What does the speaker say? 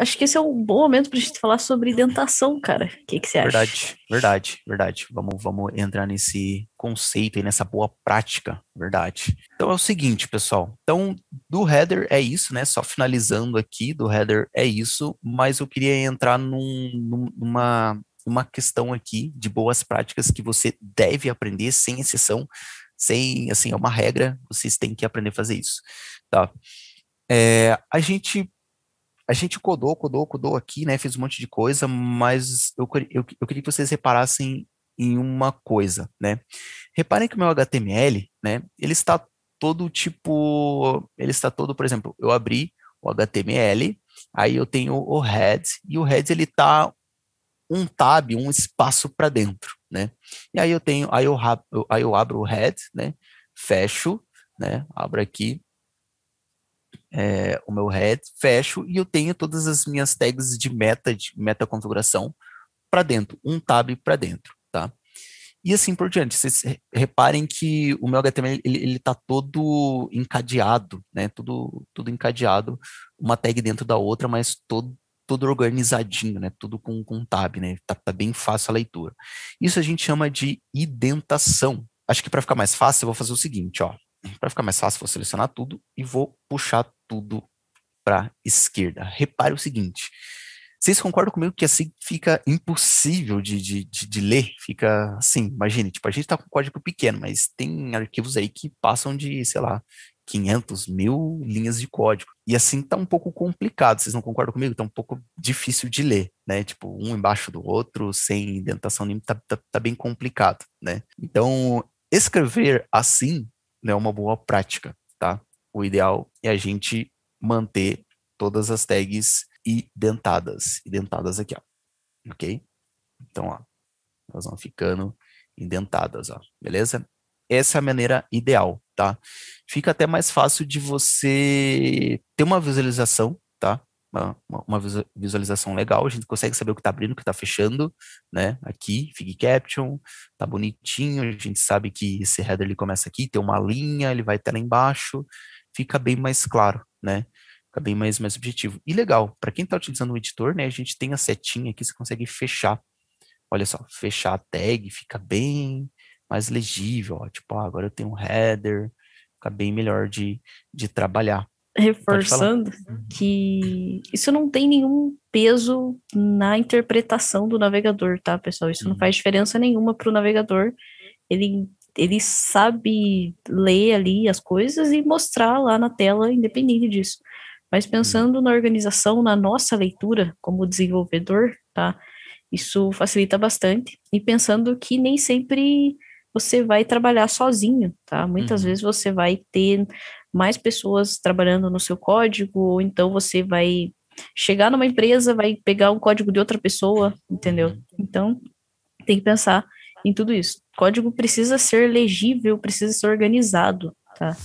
acho que esse é um bom momento para a gente falar sobre dentação, cara. O que, que você acha? Verdade, verdade, verdade. Vamos, vamos entrar nesse conceito e nessa boa prática, verdade. Então é o seguinte, pessoal. Então, do header é isso, né? Só finalizando aqui, do header é isso, mas eu queria entrar num, numa, uma questão aqui de boas práticas que você deve aprender, sem exceção, sem, assim, é uma regra, vocês têm que aprender a fazer isso, tá? É, a gente a gente codou, codou, codou aqui, né? Fez um monte de coisa, mas eu, eu, eu queria que vocês reparassem em uma coisa, né? Reparem que o meu HTML, né? Ele está todo tipo, ele está todo, por exemplo, eu abri o HTML, aí eu tenho o head e o head ele está um tab, um espaço para dentro, né? E aí eu tenho, aí eu, aí eu abro o head, né? Fecho, né? Abro aqui, é, o meu head, fecho e eu tenho todas as minhas tags de meta, de meta configuração para dentro, um tab para dentro, tá? E assim por diante, vocês reparem que o meu HTML, ele está todo encadeado, né? Tudo, tudo encadeado, uma tag dentro da outra, mas todo, todo organizadinho, né? Tudo com, com tab, né? Tá, tá bem fácil a leitura. Isso a gente chama de identação. Acho que para ficar mais fácil, eu vou fazer o seguinte, ó para ficar mais fácil, vou selecionar tudo e vou puxar tudo para esquerda. Repare o seguinte, vocês concordam comigo que assim fica impossível de, de, de, de ler? Fica assim, imagine, tipo, a gente está com código pequeno, mas tem arquivos aí que passam de, sei lá, 500 mil linhas de código. E assim tá um pouco complicado, vocês não concordam comigo? Tá um pouco difícil de ler, né? Tipo, um embaixo do outro, sem indentação nenhuma, tá, tá, tá bem complicado, né? Então, escrever assim é uma boa prática, tá? O ideal é a gente manter todas as tags indentadas, indentadas aqui, ó. Ok? Então, ó, elas vão ficando indentadas, ó, beleza? Essa é a maneira ideal, tá? Fica até mais fácil de você ter uma visualização, tá? uma, uma visualização legal, a gente consegue saber o que está abrindo, o que está fechando, né? Aqui, Fig Caption, tá bonitinho, a gente sabe que esse header ele começa aqui, tem uma linha, ele vai até lá embaixo, fica bem mais claro, né? Fica bem mais, mais objetivo. E legal, para quem está utilizando o editor, né? A gente tem a setinha aqui, você consegue fechar. Olha só, fechar a tag fica bem mais legível, ó, tipo, ó, ah, agora eu tenho um header, fica bem melhor de, de trabalhar reforçando que isso não tem nenhum peso na interpretação do navegador, tá, pessoal? Isso não uhum. faz diferença nenhuma para o navegador. Ele, ele sabe ler ali as coisas e mostrar lá na tela, independente disso. Mas uhum. pensando na organização, na nossa leitura como desenvolvedor, tá? Isso facilita bastante. E pensando que nem sempre você vai trabalhar sozinho, tá? Muitas uhum. vezes você vai ter mais pessoas trabalhando no seu código, ou então você vai chegar numa empresa, vai pegar um código de outra pessoa, entendeu? Uhum. Então, tem que pensar em tudo isso. código precisa ser legível, precisa ser organizado, tá?